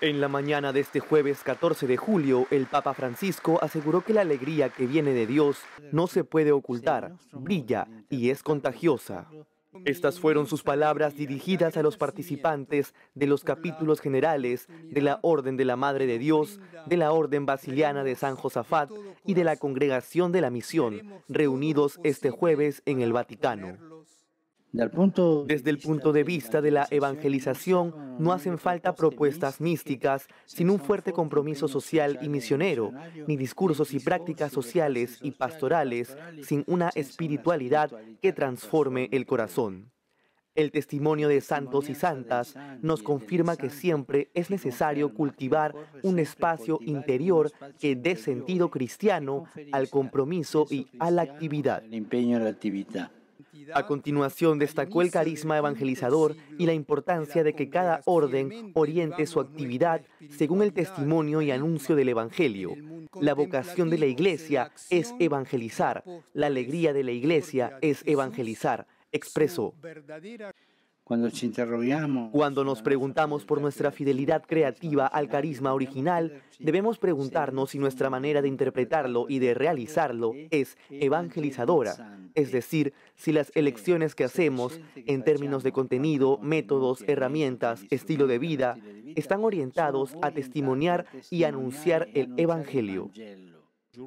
En la mañana de este jueves 14 de julio, el Papa Francisco aseguró que la alegría que viene de Dios no se puede ocultar, brilla y es contagiosa. Estas fueron sus palabras dirigidas a los participantes de los capítulos generales de la Orden de la Madre de Dios, de la Orden Basiliana de San Josafat y de la Congregación de la Misión, reunidos este jueves en el Vaticano. Desde el punto de vista de la evangelización, no hacen falta propuestas místicas, sin un fuerte compromiso social y misionero, ni discursos y prácticas sociales y pastorales, sin una espiritualidad que transforme el corazón. El testimonio de santos y santas nos confirma que siempre es necesario cultivar un espacio interior que dé sentido cristiano al compromiso y a la actividad. A continuación destacó el carisma evangelizador y la importancia de que cada orden oriente su actividad según el testimonio y anuncio del Evangelio. La vocación de la iglesia es evangelizar, la alegría de la iglesia es evangelizar, expresó. Cuando nos preguntamos por nuestra fidelidad creativa al carisma original, debemos preguntarnos si nuestra manera de interpretarlo y de realizarlo es evangelizadora es decir, si las elecciones que hacemos en términos de contenido, métodos, herramientas, estilo de vida, están orientados a testimoniar y anunciar el Evangelio.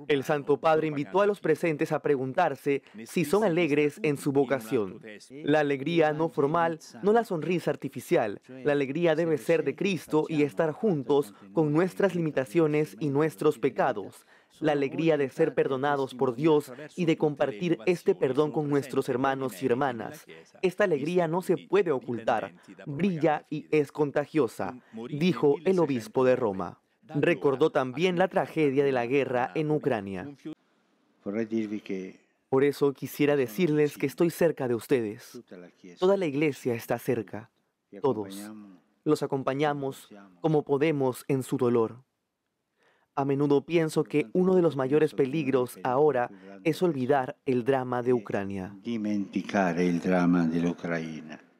El Santo Padre invitó a los presentes a preguntarse si son alegres en su vocación. La alegría no formal, no la sonrisa artificial. La alegría debe ser de Cristo y estar juntos con nuestras limitaciones y nuestros pecados la alegría de ser perdonados por Dios y de compartir este perdón con nuestros hermanos y hermanas. Esta alegría no se puede ocultar, brilla y es contagiosa, dijo el obispo de Roma recordó también la tragedia de la guerra en Ucrania. Por eso quisiera decirles que estoy cerca de ustedes. Toda la iglesia está cerca. Todos los acompañamos como podemos en su dolor. A menudo pienso que uno de los mayores peligros ahora es olvidar el drama de Ucrania. el drama de Ucrania.